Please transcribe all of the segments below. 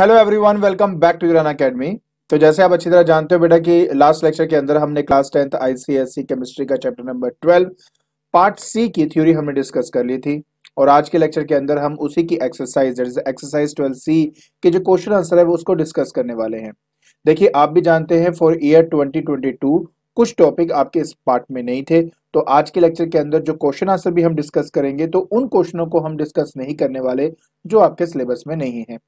Hello everyone welcome back to Euron academy तो जैसे आप अच्छी तरह जानते हो बेटा कि लास्ट लेक्चर के अंदर हमने क्लास टेंथ आईसीएससी केमिस्ट्री का chapter number twelve part C की थ्योरी हमने डिस्कस कर ली थी और आज के लेक्चर के अंदर हम उसी की एक्सरसाइज एक्सरसाइज ट्वेल्व सी के जो क्वेश्चन आंसर है वो उसको डिस्कस करने वाले हैं देखिए आप भी जानते हैं for year twenty twenty two कुछ टॉपिक आपके इस पार्ट में नहीं थे तो आज के लेक्चर के अंदर जो क्वेश्चन आंसर भी हम डिस्कस करेंगे तो उन क्वेश्चनों को हम डिस्कस नहीं करने वाले जो आपके सिलेबस में नहीं है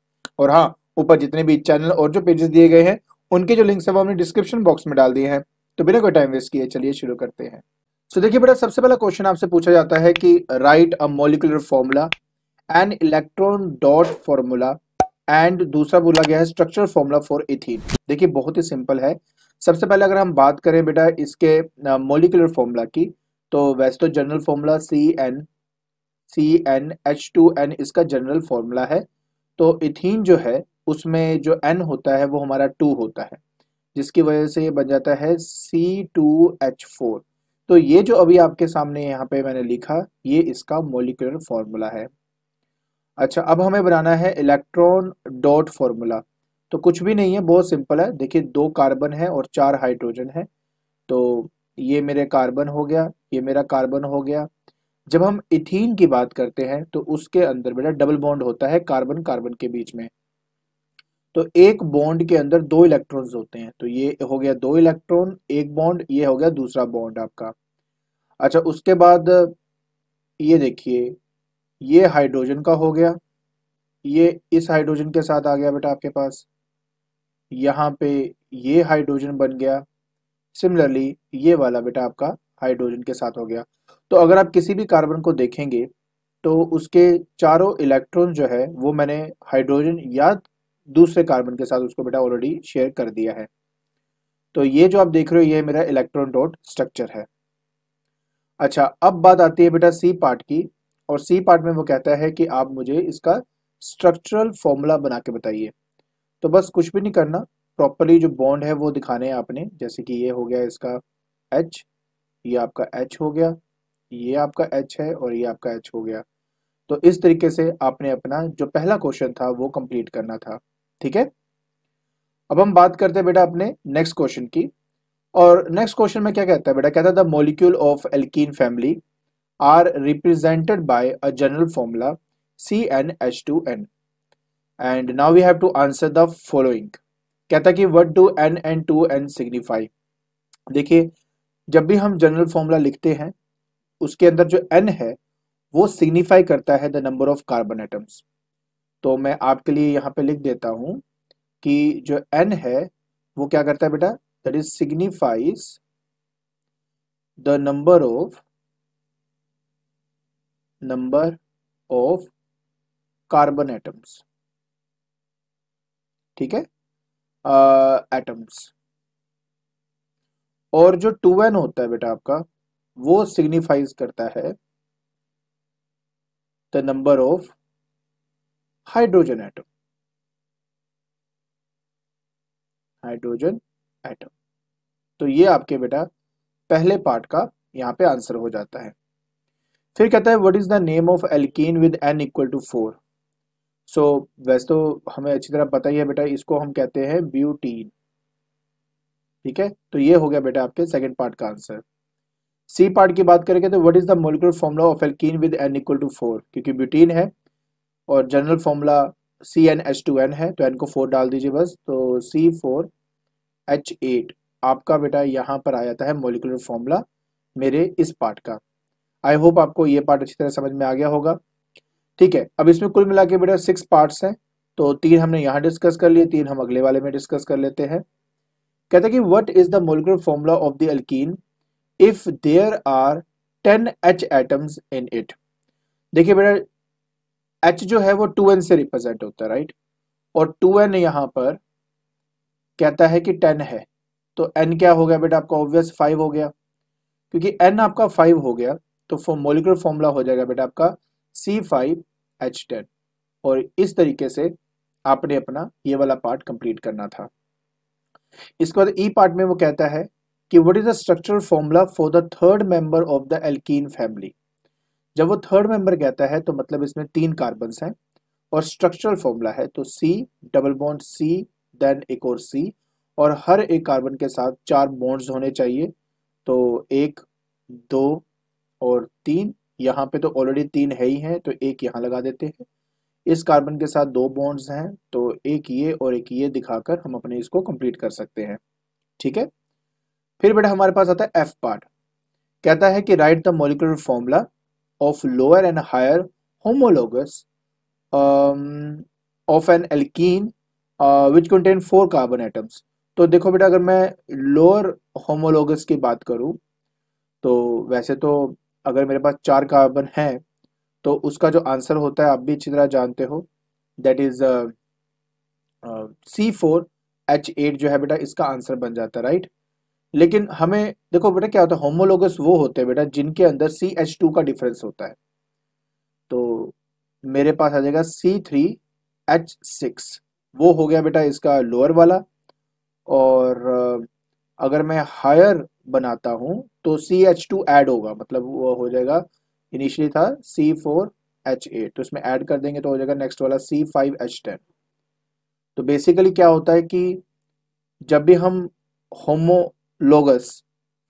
और हाँ ऊपर जितने भी चैनल और जो पेजेस दिए गए हैं उनके जो लिंक्स है वो हमने डिस्क्रिप्शन बॉक्स में डाल दिए हैं तो बिना कोई टाइम वेस्ट किए चलिए शुरू करते हैं तो देखिए बेटा सबसे पहला क्वेश्चन आपसे पूछा जाता है कि write a molecular formula and electron dot formula एंड दूसरा बोला गया है स्ट्रक्चर फॉर्मूला फॉर इथीन देखिए बहुत ही सिंपल है सबसे पहले अगर हम बात करें बेटा इसके मोलिकुलर फॉर्मूला की तो वैसे तो general formula C N C N H two N इसका जनरल फॉर्मूला है तो इथिन जो है उसमें जो एन होता है वो हमारा टू होता है जिसकी वजह से ये बन जाता है सी टू एच फोर तो ये जो अभी आपके सामने यहाँ पे मैंने लिखा ये इसका मोलिकुलर फॉर्मूला है अच्छा अब हमें बनाना है इलेक्ट्रॉन डॉट फॉर्मूला तो कुछ भी नहीं है बहुत सिंपल है देखिए दो कार्बन है और चार हाइड्रोजन है तो ये मेरे कार्बन हो गया ये मेरा कार्बन हो गया जब हम इथीन की बात करते हैं तो उसके अंदर बेटा डबल बॉन्ड होता है कार्बन कार्बन के बीच में तो एक बॉन्ड के अंदर दो इलेक्ट्रॉन्स होते हैं तो ये हो गया दो इलेक्ट्रॉन एक बॉन्ड ये हो गया दूसरा बॉन्ड आपका अच्छा उसके बाद ये देखिए ये हाइड्रोजन का हो गया ये इस हाइड्रोजन के साथ आ गया बेटा आपके पास यहाँ पे ये हाइड्रोजन बन गया सिमिलरली ये वाला बेटा आपका हाइड्रोजन के साथ हो गया तो अगर आप किसी भी कार्बन को देखेंगे तो उसके चारों इलेक्ट्रॉन जो है वो मैंने हाइड्रोजन या दूसरे कार्बन के साथ उसको बेटा ऑलरेडी शेयर कर दिया है तो ये जो आप देख रहे हो ये मेरा इलेक्ट्रॉन डॉट स्ट्रक्चर है अच्छा अब बात आती है बेटा सी पार्ट की और सी पार्ट में वो कहता है कि आप मुझे इसका स्ट्रक्चरल फॉर्मूला बना के बताइए तो बस कुछ भी नहीं करना प्रॉपरली जो बॉन्ड है वो दिखाने हैं आपने जैसे कि ये हो गया इसका एच ये आपका एच हो गया ये आपका एच है और ये आपका एच हो गया तो इस तरीके से आपने अपना जो पहला क्वेश्चन था वो कंप्लीट करना था ठीक है अब हम बात करते हैं बेटा अपने नेक्स्ट क्वेश्चन की और नेक्स्ट क्वेश्चन में क्या कहता है बेटा कहता है the molecule of alkene family are represented by a general formula C N H two N and now we have to answer the following कहता है कि what do N N two N signify देखिए जब भी हम general formula लिखते हैं उसके अंदर जो एन है वो सिग्निफाई करता है the number of carbon atoms तो मैं आपके लिए यहाँ पे लिख देता हूँ कि जो एन है वो क्या करता है बेटा that is signifies the number of number of carbon atoms ठीक है एटम्स और जो टू एन होता है बेटा आपका वो सिग्निफाइज करता है the number of hydrogen atom hydrogen atom तो ये आपके बेटा पहले पार्ट का यहाँ पे आंसर हो जाता है फिर कहता है what is the name of alkene with N equal to four so वैसे तो हमें अच्छी तरह पता ही है बेटा इसको हम कहते हैं ब्यूटीन ठीक है तो ये हो गया बेटा आपके सेकेंड पार्ट का आंसर सी पार्ट की बात करेंगे तो what is the molecular formula of alkene with N equal to four क्योंकि ब्यूटीन है और general formula C N H two N है तो एन को फोर डाल दीजिए बस तो सी फोर एच एट आपका बेटा यहाँ पर आ जाता है मोलिकुलर फॉर्मूला मेरे इस पार्ट का आई होप आपको ये पार्ट अच्छी तरह समझ में आ गया होगा ठीक है अब इसमें कुल मिला के बेटा सिक्स पार्ट्स हैं तो तीन हमने यहाँ डिस्कस कर लिए तीन हम अगले वाले में डिस्कस कर लेते हैं कहते हैं कि what is the molecular formula of the alkene if there are ten H atoms in it देखिए बेटा एच जो है वो टू एन से रिप्रेजेंट होता है राइट और टू एन यहाँ पर कहता है कि टेन है तो एन क्या हो गया बेटा आपका ऑब्वियस फाइव हो गया क्योंकि एन आपका फाइव हो गया तो फॉर मोलिकुलर फॉर्मूला हो जाएगा बेटा आपका सी फाइव एच टेन और इस तरीके से आपने अपना ये वाला पार्ट कंप्लीट करना था इसके बाद ई e पार्ट में वो कहता है कि what is the structural formula for the third member of the alkene family जब वो थर्ड मेंबर कहता है तो मतलब इसमें तीन कार्बन हैं और स्ट्रक्चरल फॉर्मूला है तो C double bond C then एक और सी और हर एक कार्बन के साथ चार बॉन्ड्स होने चाहिए तो एक दो और तीन यहाँ पे तो ऑलरेडी तीन है ही हैं तो एक यहाँ लगा देते हैं इस कार्बन के साथ दो बॉन्ड्स हैं तो एक ये और एक ये दिखाकर हम अपने इसको कंप्लीट कर सकते हैं ठीक है फिर बेटा हमारे पास आता है एफ पार्ट कहता है कि write the molecular formula of lower and higher homologous um, of an alkene uh, which contain four carbon atoms. तो देखो बेटा अगर मैं lower homologous की बात करूँ तो वैसे तो अगर मेरे पास चार carbon है तो उसका जो answer होता है आप भी अच्छी तरह जानते हो that is uh, uh, C4 H8 जो है बेटा इसका आंसर बन जाता है राइट right? लेकिन हमें देखो बेटा क्या होता है होमोलोगस वो होते हैं बेटा जिनके अंदर सी एच टू का डिफरेंस होता है तो मेरे पास आ जाएगा सी थ्री एच सिक्स वो हो गया बेटा इसका लोअर वाला और अगर मैं हायर बनाता हूं तो सी एच टू एड होगा मतलब वो हो जाएगा इनिशियली था सी फोर एच एट तो इसमें ऐड कर देंगे तो हो जाएगा नेक्स्ट वाला सी फाइव एच टेन तो बेसिकली क्या होता है कि जब भी हम होमो लोगस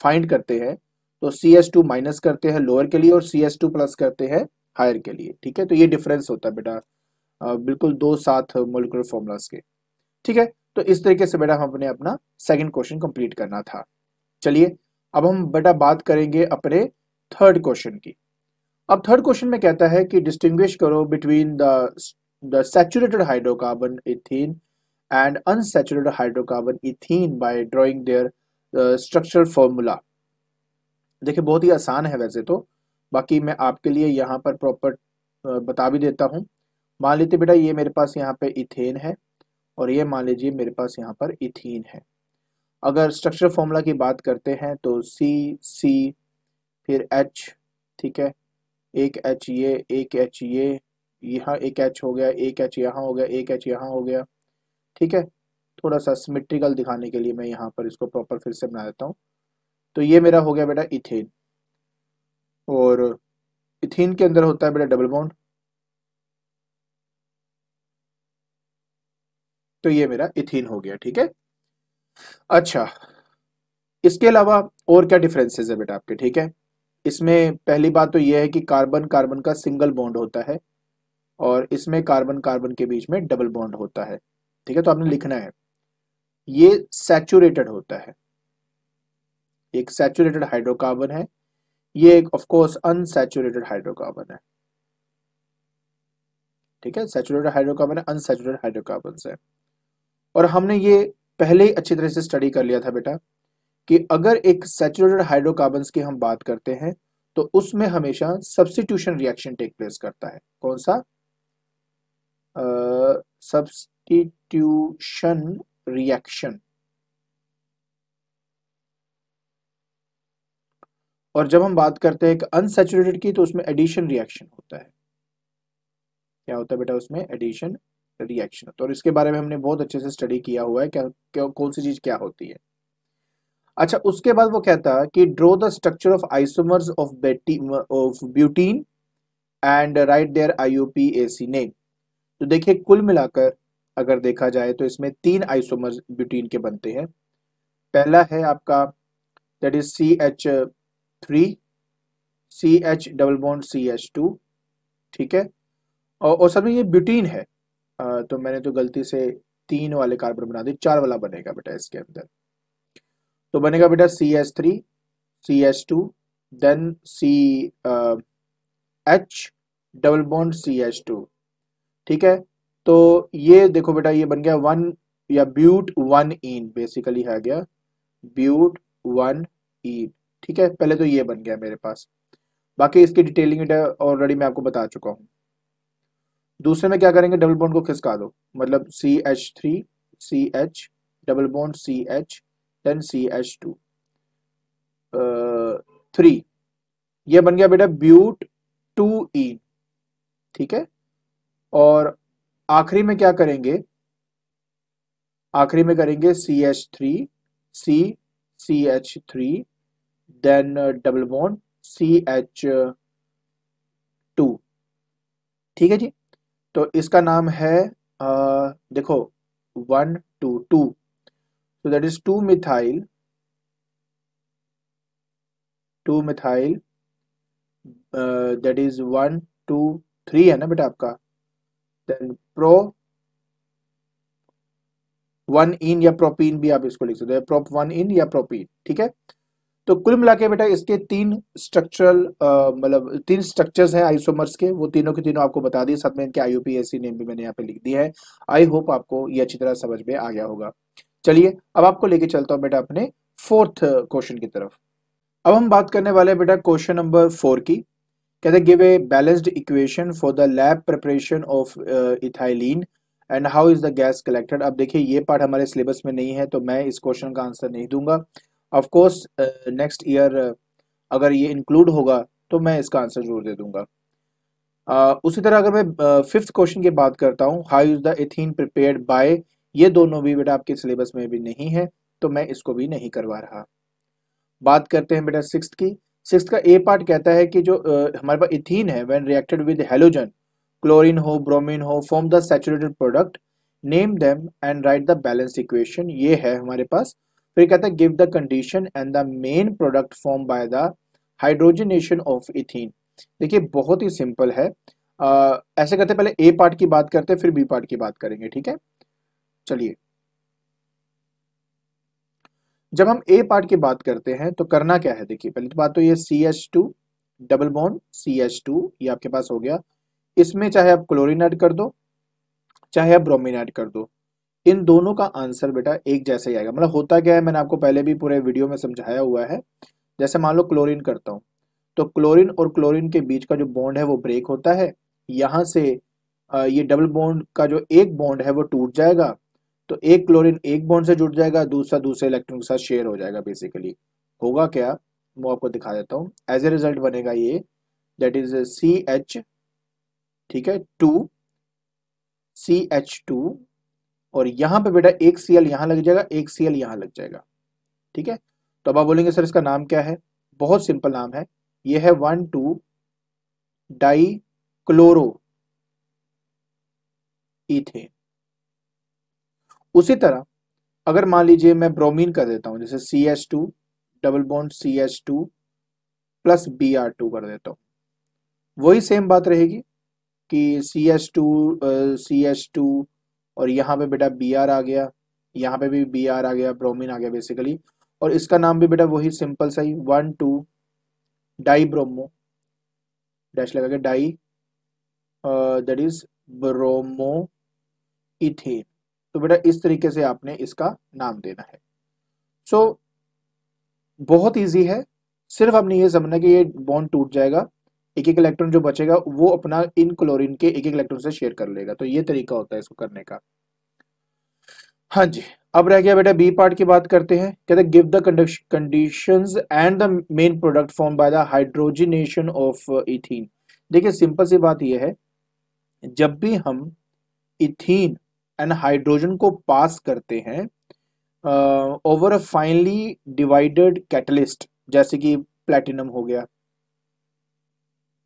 फाइंड करते हैं तो सी एस टू माइनस करते हैं लोअर के लिए और सी एस टू प्लस करते हैं हायर के लिए ठीक है तो ये डिफरेंस होता है बेटा बिल्कुल दो सात मोलिकुलर फॉर्मूलाज के ठीक है तो इस तरीके से बेटा अपने अपना सेकंड क्वेश्चन कंप्लीट करना था चलिए अब हम बेटा बात करेंगे अपने थर्ड क्वेश्चन की अब थर्ड क्वेश्चन में कहता है कि डिस्टिंग्विश करो between the the saturated hydrocarbon ethene and unsaturated hydrocarbon ethene by drawing their structural formula देखिए बहुत ही आसान है वैसे तो बाकी मैं आपके लिए यहाँ पर प्रॉपर बता भी देता हूँ मान लेते बेटा ये मेरे पास यहाँ पे इथेन है और ये मान लीजिए मेरे पास यहाँ पर इथीन है अगर स्ट्रक्चर फॉर्मूला की बात करते हैं तो सी सी फिर एच ठीक है एक एच ये एक एच ये यहाँ एक एच हो गया एक एच यहाँ हो गया एक एच यहाँ हो गया ठीक है थोड़ा सा सिमेट्रिकल दिखाने के लिए मैं यहाँ पर इसको प्रॉपर फिर से बना देता हूँ तो ये मेरा हो गया बेटा इथेन और इथेन के अंदर होता है बेटा डबल बॉन्ड तो ये मेरा इथेन हो गया ठीक है अच्छा इसके अलावा और क्या डिफरेंसेस है बेटा आपके ठीक है इसमें पहली बात तो यह है कि कार्बन कार्बन का सिंगल बॉन्ड होता है और इसमें कार्बन कार्बन के बीच में डबल बॉन्ड होता है ठीक है तो आपने लिखना है ये सैचुरेटेड होता है एक सैचुरेटेड हाइड्रोकार्बन है ये एक ऑफ कोर्स अनसैचुरेटेड हाइड्रोकार्बन है ठीक है सैचुरेटेड हाइड्रोकार्बन है अनसैचुरेटेड हाइड्रोकार्बन है और हमने ये पहले ही अच्छी तरह से स्टडी कर लिया था बेटा कि अगर एक सैचुरेटेड हाइड्रोकार्बन की हम बात करते हैं तो उसमें हमेशा सब्सटीट्यूशन रिएक्शन टेक प्लेस करता है कौन सा सब्सटीट्यूशन रिएक्शन और जब हम बात करते हैं अनसेचुरेटेड की तो उसमें एडिशन रिएक्शन होता है क्या होता है बेटा उसमें एडिशन रिएक्शन होता है और इसके बारे में हमने बहुत अच्छे से स्टडी किया हुआ है क्या, क्या कौन सी चीज क्या होती है अच्छा उसके बाद वो कहता है कि draw the structure of isomers of बेटी of butene and write their IUPAC name तो देखिए कुल मिलाकर अगर देखा जाए तो इसमें तीन आइसोमर्स ब्यूटीन के बनते हैं पहला है आपका that is C H three C H double bond C H two ठीक है और, और सर ये ब्यूटीन है आ, तो मैंने तो गलती से तीन वाले कार्बन बना दिए चार वाला बनेगा बेटा इसके अंदर तो बनेगा बेटा C H three C H two then C H double bond C H two ठीक है तो ये देखो बेटा ये बन गया वन या ब्यूट वन इन बेसिकली है गया ब्यूट वन इन ठीक है पहले तो ये बन गया मेरे पास बाकी इसकी डिटेलिंग ऑलरेडी मैं आपको बता चुका हूँ दूसरे में क्या करेंगे डबल बॉन्ड को खिसका दो मतलब C H three C H double bond C H then C H two three ये बन गया बेटा ब्यूट टू ई ठीक है और आखिरी में क्या करेंगे आखिरी में करेंगे C H three C C H three then double bond C H two ठीक है जी तो इसका नाम है आ, uh, देखो one two two so that is two methyl two methyl that is one two three है ना बेटा आपका देन प्रो वन इन या प्रोपीन भी आप इसको लिख सकते हैं प्रोप वन इन या प्रोपीन ठीक है तो कुल मिला के बेटा इसके तीन स्ट्रक्चरल मतलब तीन स्ट्रक्चर्स हैं आइसोमर्स के वो तीनों के तीनों आपको बता दिए साथ में इनके आई नेम भी मैंने यहाँ पे लिख दिया है आई होप आपको ये अच्छी तरह समझ में आ गया होगा चलिए अब आपको लेके चलता हूँ बेटा अपने फोर्थ क्वेश्चन की तरफ अब हम बात करने वाले बेटा क्वेश्चन नंबर फोर की कहते हैं give a balanced equation for the lab preparation of uh, and how is the gas collected अब देखिए ये पार्ट हमारे सिलेबस में नहीं है तो मैं इस क्वेश्चन का आंसर नहीं दूंगा ऑफ कोर्स नेक्स्ट ईयर अगर ये इंक्लूड होगा तो मैं इसका आंसर जरूर दे दूंगा uh, उसी तरह अगर मैं फिफ्थ uh, क्वेश्चन की बात करता हूँ how is the ethene prepare by ये दोनों भी बेटा आपके सिलेबस में भी नहीं है तो मैं इसको भी नहीं करवा रहा बात करते हैं बेटा सिक्स की सिक्स का ए पार्ट कहता है कि जो uh, हमारे पास इथीन है when reacted with halogen chlorine हो ब्रोमीन हो form the saturated product name them and write the balance equation ये है हमारे पास फिर कहता है give the condition and the main product form by the hydrogenation of ethene देखिए बहुत ही सिंपल है uh, ऐसे करते पहले ए पार्ट की बात करते फिर बी पार्ट की बात करेंगे ठीक है चलिए जब हम ए पार्ट की बात करते हैं तो करना क्या है देखिए पहली तो बात तो ये C H two double bond C H two ये आपके पास हो गया इसमें चाहे आप क्लोरिन ऐड कर दो चाहे आप ब्रोमिन ऐड कर दो इन दोनों का आंसर बेटा एक जैसे ही आएगा मतलब होता क्या है मैंने आपको पहले भी पूरे वीडियो में समझाया हुआ है जैसे मान लो क्लोरिन करता हूँ तो क्लोरिन और क्लोरिन के बीच का जो बॉन्ड है वो ब्रेक होता है यहाँ से ये डबल बॉन्ड का जो एक बॉन्ड है वो टूट जाएगा तो एक क्लोरीन एक बॉन्ड से जुड़ जाएगा दूसरा दूसरे इलेक्ट्रॉन के साथ शेयर हो जाएगा बेसिकली होगा क्या मैं आपको दिखा देता हूँ एज ए रिजल्ट बनेगा ये दैट इज सी एच ठीक है टू सी एच टू और यहाँ पे बेटा एक सी एल यहाँ लग जाएगा एक सी एल यहाँ लग जाएगा ठीक है तो अब आप बोलेंगे सर इसका नाम क्या है बहुत सिंपल नाम है ये है one two die dichloro ethane उसी तरह अगर मान लीजिए मैं ब्रोमीन कर देता हूं जैसे C H two double bond C H two plus B R two कर देता हूं वही सेम बात रहेगी कि C H two C H two और यहां पे बेटा बी आर आ गया यहाँ पे भी बी आर आ गया ब्रोमीन आ गया बेसिकली और इसका नाम भी बेटा वही सिंपल सा ही one two di bromo dash लगा के di that is bromo ethane तो बेटा इस तरीके से आपने इसका नाम देना है सो so, बहुत ईजी है सिर्फ आपने ये समझना कि ये बॉन्ड टूट जाएगा एक एक इलेक्ट्रॉन जो बचेगा वो अपना इन क्लोरीन के एक एक इलेक्ट्रॉन से शेयर कर लेगा तो ये तरीका होता है इसको करने का हाँ जी अब रह गया बेटा बी पार्ट की बात करते हैं कहते give the condition and the main product form by the hydrogenation of ethene देखिए सिंपल सी बात यह है जब भी हम इथीन एंड हाइड्रोजन को पास करते हैं over a finely divided catalyst जैसे कि प्लेटिनम हो गया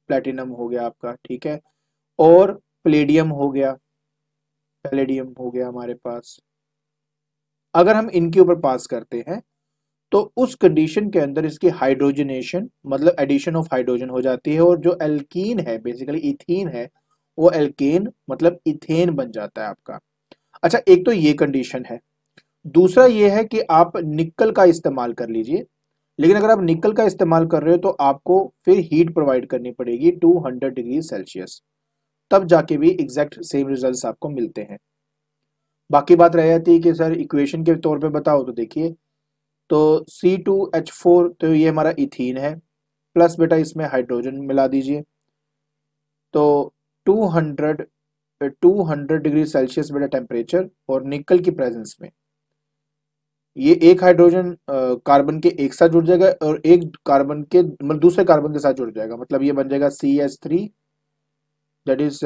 प्लेटिनम हो गया आपका ठीक है और प्लेडियम हो गया प्लेडियम हो गया हमारे पास अगर हम इनके ऊपर पास करते हैं तो उस कंडीशन के अंदर इसकी हाइड्रोजनेशन मतलब एडिशन ऑफ हाइड्रोजन हो जाती है और जो एल्कीन है बेसिकली इथीन है वो एल्केन मतलब इथेन बन जाता है आपका अच्छा एक तो ये कंडीशन है दूसरा ये है कि आप निकल का इस्तेमाल कर लीजिए लेकिन अगर आप निकल का इस्तेमाल कर रहे हो तो आपको फिर हीट प्रोवाइड करनी पड़ेगी 200 डिग्री सेल्सियस तब जाके भी एग्जैक्ट सेम रिजल्ट्स आपको मिलते हैं बाकी बात रह जाती है कि सर इक्वेशन के तौर पे बताओ तो देखिए तो C2H4 तो ये हमारा इथीन है प्लस बेटा इसमें हाइड्रोजन मिला दीजिए तो 200 200 डिग्री सेल्सियस बेटा टेम्परेचर और निकल की प्रेजेंस में ये एक हाइड्रोजन कार्बन के एक साथ जुड़ जाएगा और एक कार्बन के मतलब दूसरे कार्बन के साथ जुड़ जाएगा मतलब ये बन जाएगा C S three that is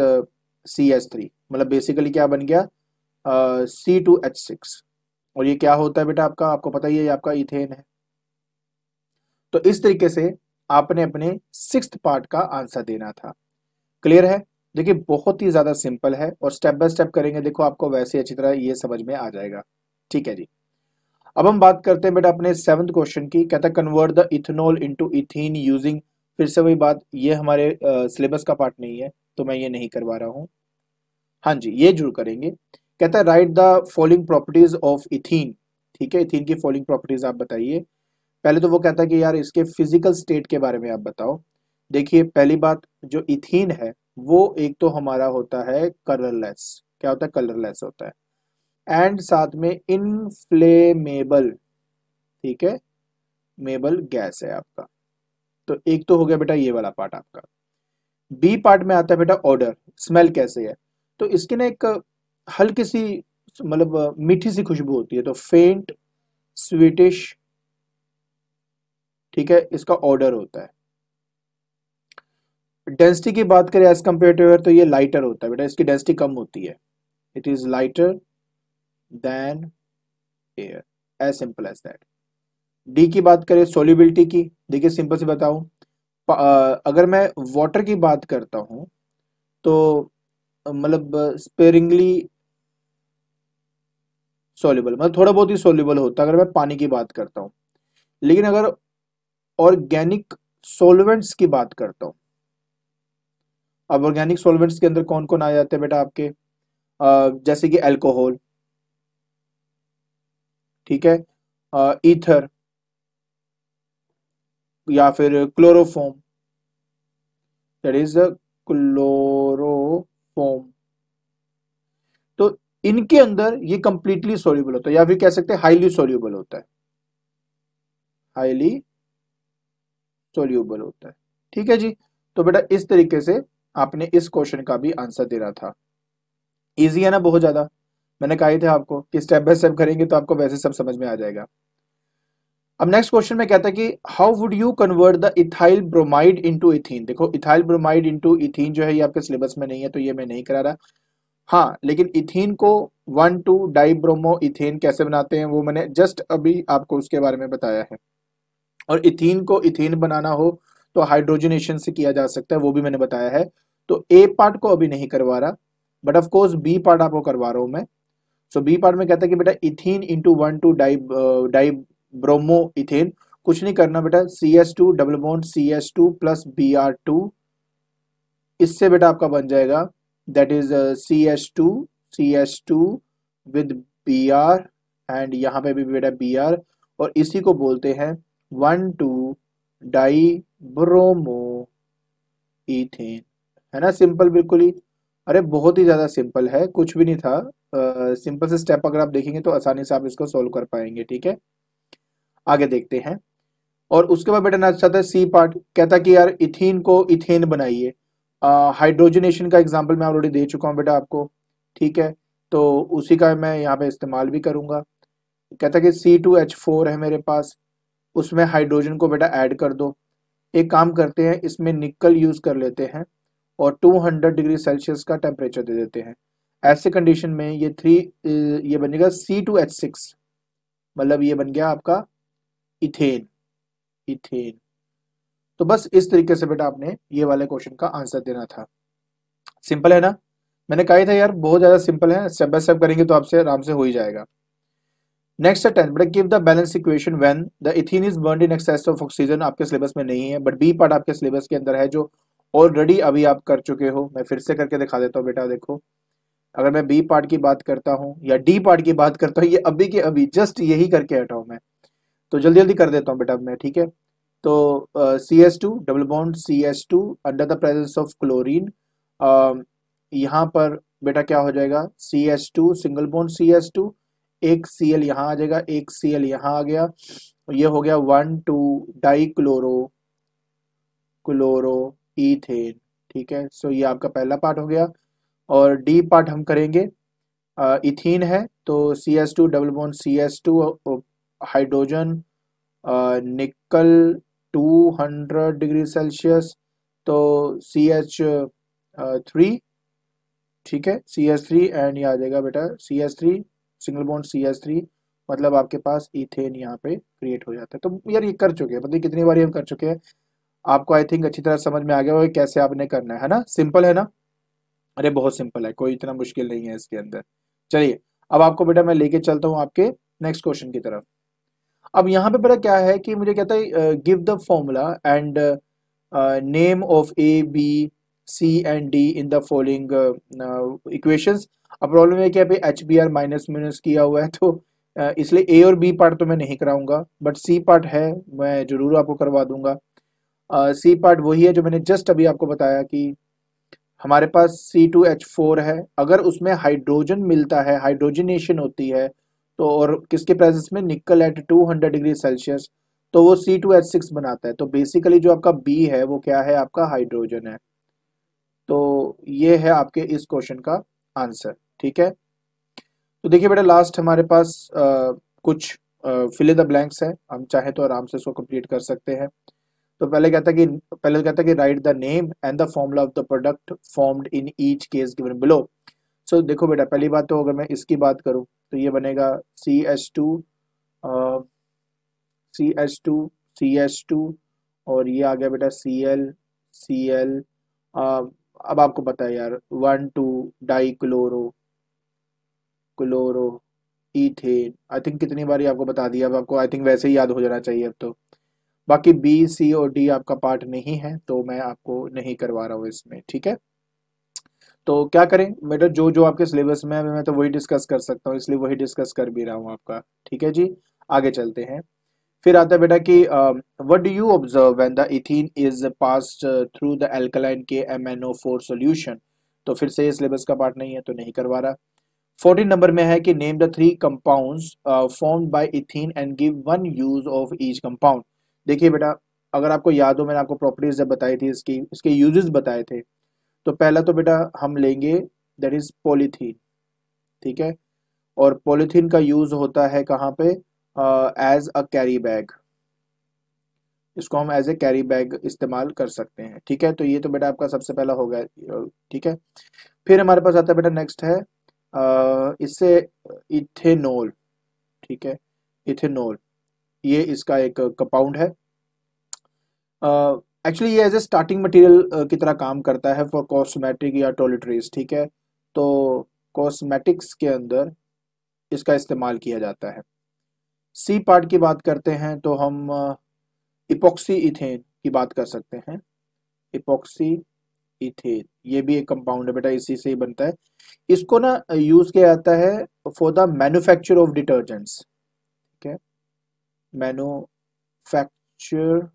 C S three मतलब बेसिकली क्या बन गया सी टू एच सिक्स और ये क्या होता है बेटा आपका आपको पता ही है ये आपका इथेन है तो इस तरीके से आपने अपने सिक्स पार्ट का आंसर देना था क्लियर है देखिए बहुत ही ज़्यादा सिंपल है और स्टेप बाय स्टेप करेंगे देखो आपको वैसे अच्छी तरह ये समझ में आ जाएगा ठीक है जी अब हम बात करते हैं बेटा अपने सेवंथ क्वेश्चन की कहता है convert the ethanol into ethene using फिर से वही बात ये हमारे सिलेबस का पार्ट नहीं है तो मैं ये नहीं करवा रहा हूँ हाँ जी ये जरूर करेंगे कहता है write the following properties of ethene ठीक है इथीन की फॉलोइंग प्रॉपर्टीज आप बताइए पहले तो वो कहता है कि यार इसके फिजिकल स्टेट के बारे में आप बताओ देखिए पहली बात जो इथीन है वो एक तो हमारा होता है कलरलेस क्या होता है कलरलेस होता है एंड साथ में इनफ्लेमेबल ठीक है मेबल गैस है आपका तो एक तो हो गया बेटा ये वाला पार्ट आपका बी पार्ट में आता है बेटा ऑर्डर स्मेल कैसे है तो इसकी ना एक हल्की सी मतलब मीठी सी खुशबू होती है तो फेंट स्वीटिश ठीक है इसका ऑर्डर होता है डेंसिटी की बात करें एज कम्पेयर टू एयर तो ये लाइटर होता है बेटा इसकी डेंसिटी कम होती है it is lighter than air as simple as that D की बात करें सोल्यूबिलिटी की देखिए सिंपल से बताऊं अगर मैं वाटर की बात करता हूं तो मतलब स्पेरिंगली सोल्यूबल मतलब थोड़ा बहुत ही सोल्यूबल होता है अगर मैं पानी की बात करता हूँ लेकिन अगर ऑर्गेनिक सोलवेंट्स की बात करता हूँ अब ऑर्गेनिक सॉल्वेंट्स के अंदर कौन कौन आ जाते हैं बेटा आपके जैसे कि अल्कोहल ठीक है ईथर या फिर क्लोरोफोम दैट इज क्लोरोफोम तो इनके अंदर ये कंप्लीटली सोल्यूबल होता है या फिर कह सकते हैं हाईली सोल्यूबल होता है हाईली सोल्यूबल होता है ठीक है जी तो बेटा इस तरीके से आपने इस क्वेश्चन का भी आंसर दे रहा था इजी है ना बहुत ज़्यादा मैंने कहा था आपको कि स्टेप बाय स्टेप करेंगे तो आपको वैसे सब समझ में आ जाएगा अब नेक्स्ट क्वेश्चन में कहता है कि how would you convert the ethyl bromide into ethene देखो इथाइल ब्रोमाइड इनटू इथीन जो है ये आपके सिलेबस में नहीं है तो ये मैं नहीं करा रहा हाँ लेकिन इथीन को one two di bromo ethane कैसे बनाते हैं वो मैंने जस्ट अभी आपको उसके बारे में बताया है और इथीन को इथेन बनाना हो तो हाइड्रोजनेशन से किया जा सकता है वो भी मैंने बताया है तो ए पार्ट को अभी नहीं करवा रहा but of course B part आपको करवा रहा हूं मैं सो बी पार्ट में कहता है कि बेटा ethene into one two di di bromo ethane कुछ नहीं करना बेटा C S two double bond C S two plus B R two इससे बेटा आपका बन जाएगा that is C S two C S two with B R and यहाँ पे भी बेटा बी आर और इसी को बोलते हैं one two di bromo ethane है ना सिंपल बिल्कुल ही अरे बहुत ही ज़्यादा सिंपल है कुछ भी नहीं था आ, सिंपल से स्टेप अगर आप देखेंगे तो आसानी से आप इसको सोल्व कर पाएंगे ठीक है आगे देखते हैं और उसके बाद बेटा नाचता था सी पार्ट कहता कि यार इथिन को इथेन बनाइए हाइड्रोजनेशन का एग्जाम्पल मैं ऑलरेडी दे चुका हूँ बेटा आपको ठीक है तो उसी का मैं यहाँ पे इस्तेमाल भी करूंगा कहता कि सी टू एच फोर है मेरे पास उसमें हाइड्रोजन को बेटा ऐड कर दो एक काम करते हैं इसमें निकल यूज़ कर लेते हैं और 200 डिग्री सेल्सियस का टेम्परेचर दे देते हैं ऐसे कंडीशन में ये थ्री ये बनेगा सी टू एच सिक्स मतलब ये बन गया आपका इथेन इथेन तो बस इस तरीके से बेटा आपने ये वाले क्वेश्चन का आंसर देना था सिंपल है ना मैंने कहा था यार बहुत ज़्यादा सिंपल है स्टेप बाय स्टेप करेंगे तो आपसे आराम से हो ही जाएगा नेक्स्ट है टेंथ बेटा give the balance equation when the ethene is burn in excess of oxygen आपके सिलेबस में नहीं है बट बी पार्ट आपके सिलेबस के अंदर है जो ऑलरेडी अभी आप कर चुके हो मैं फिर से करके दिखा देता हूँ बेटा देखो अगर मैं बी पार्ट की बात करता हूँ या डी पार्ट की बात करता हूँ ये अभी के अभी जस्ट यही करके हटाऊ मैं तो जल्दी जल्दी कर देता हूँ बेटा मैं ठीक है तो C S two double bond C S two under the presence of chlorine यहाँ पर बेटा क्या हो जाएगा C S two single bond C S two एक सी एल यहाँ आ जाएगा एक सी एल यहाँ आ गया ये हो गया one two die chloro chloro ethane ठीक है सो ये आपका पहला पार्ट हो गया और डी पार्ट हम करेंगे इथीन है तो C S two double bond C S two hydrogen nickel two hundred degree Celsius तो सी एच थ्री ठीक है सी एस थ्री एंड ये आ जाएगा बेटा C S three single bond C S three मतलब आपके पास इथेन यहाँ पे क्रिएट हो जाता है तो यार ये कर चुके हैं मतलब कितनी बार हम कर चुके हैं आपको आई थिंक अच्छी तरह समझ में आ गया होगा कैसे आपने करना है ना सिंपल है ना अरे बहुत सिंपल है कोई इतना मुश्किल नहीं है इसके अंदर चलिए अब आपको बेटा मैं लेके चलता हूँ आपके नेक्स्ट क्वेश्चन की तरफ अब यहाँ पे बेटा क्या है कि मुझे कहता है give the formula and name of A B C and D in the following equations अब प्रॉब्लम है कि अभी H B R minus minus किया हुआ है तो इसलिए ए और बी पार्ट तो मैं नहीं कराऊंगा बट सी पार्ट है मैं ज़रूर आपको करवा दूंगा सी पार्ट वही है जो मैंने जस्ट अभी आपको बताया कि हमारे पास सी टू एच फोर है अगर उसमें हाइड्रोजन मिलता है हाइड्रोजनेशन होती है तो और किसके प्रेजेंस में nickel at two hundred degree Celsius तो वो सी टू एच सिक्स बनाता है तो बेसिकली जो आपका बी है वो क्या है आपका हाइड्रोजन है तो ये है आपके इस क्वेश्चन का आंसर ठीक है तो देखिए बेटा लास्ट हमारे पास आ, कुछ फिले द ब्लैंक्स है हम चाहे तो आराम से इसको कंप्लीट कर सकते हैं तो पहले कहता कि पहले तो कहता कि write the name and the formula of the product formed in each case given below so देखो बेटा पहली बात तो अगर मैं इसकी बात करूं तो ये बनेगा C S two C S two C S two और ये आ गया बेटा सी एल सी एल अब आपको पता है यार one two die chloro chloro ethane I think कितनी बार आपको बता दिया अब आपको आई थिंक वैसे ही याद हो जाना चाहिए अब तो बाकी बी सी और डी आपका पार्ट नहीं है तो मैं आपको नहीं करवा रहा हूँ इसमें ठीक है तो क्या करें बेटा जो जो आपके सिलेबस में है मैं तो वही डिस्कस कर सकता हूँ इसलिए वही डिस्कस कर भी रहा हूँ आपका ठीक है जी आगे चलते हैं फिर आता है बेटा कि what do you observe when the ethene is passed through the alkaline K MnO4 solution तो फिर से सिलेबस का पार्ट नहीं है तो नहीं करवा रहा फोर्टीन नंबर में है कि name the three compounds form by ethene and give one use of each compound देखिए बेटा अगर आपको याद हो मैंने आपको प्रॉपर्टीज जब बताई थी इसकी इसके यूजेस बताए थे तो पहला तो बेटा हम लेंगे दैट इज पॉलीथीन ठीक है और पॉलीथीन का यूज होता है कहाँ पे एज अ कैरी बैग इसको हम एज ए कैरी बैग इस्तेमाल कर सकते हैं ठीक है तो ये तो बेटा आपका सबसे पहला हो गया ठीक है फिर हमारे पास आता है बेटा नेक्स्ट है आ, uh, इससे इथेनोल ठीक है इथेनोल ये इसका एक कंपाउंड है एक्चुअली uh, ये एज ए स्टार्टिंग मटेरियल की तरह काम करता है फॉर कॉस्मेटिक या टॉयलेटरीज ठीक है तो कॉस्मेटिक्स के अंदर इसका इस्तेमाल किया जाता है सी पार्ट की बात करते हैं तो हम इपोक्सी इथेन की बात कर सकते हैं इपोक्सी इथेन ये भी एक कंपाउंड है बेटा इसी से ही बनता है इसको ना यूज किया जाता है for the manufacture of detergents ठीक है मैन्युफैक्चर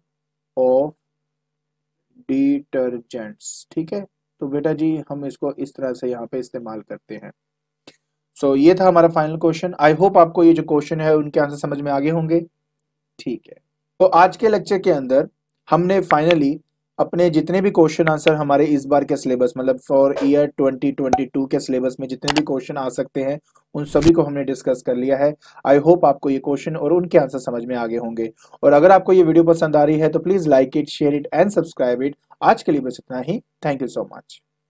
ऑफ डिटर्जेंट्स ठीक है तो बेटा जी हम इसको इस तरह से यहाँ पे इस्तेमाल करते हैं सो so, ये था हमारा फाइनल क्वेश्चन आई होप आपको ये जो क्वेश्चन है उनके आंसर समझ में आगे होंगे ठीक है तो आज के लेक्चर के अंदर हमने फाइनली अपने जितने भी क्वेश्चन आंसर हमारे इस बार के सिलेबस मतलब फॉर ईयर 2022 के सिलेबस में जितने भी क्वेश्चन आ सकते हैं उन सभी को हमने डिस्कस कर लिया है आई होप आपको ये क्वेश्चन और उनके आंसर समझ में आगे होंगे और अगर आपको ये वीडियो पसंद आ रही है तो please like it share it and subscribe it आज के लिए बस इतना ही थैंक यू सो मच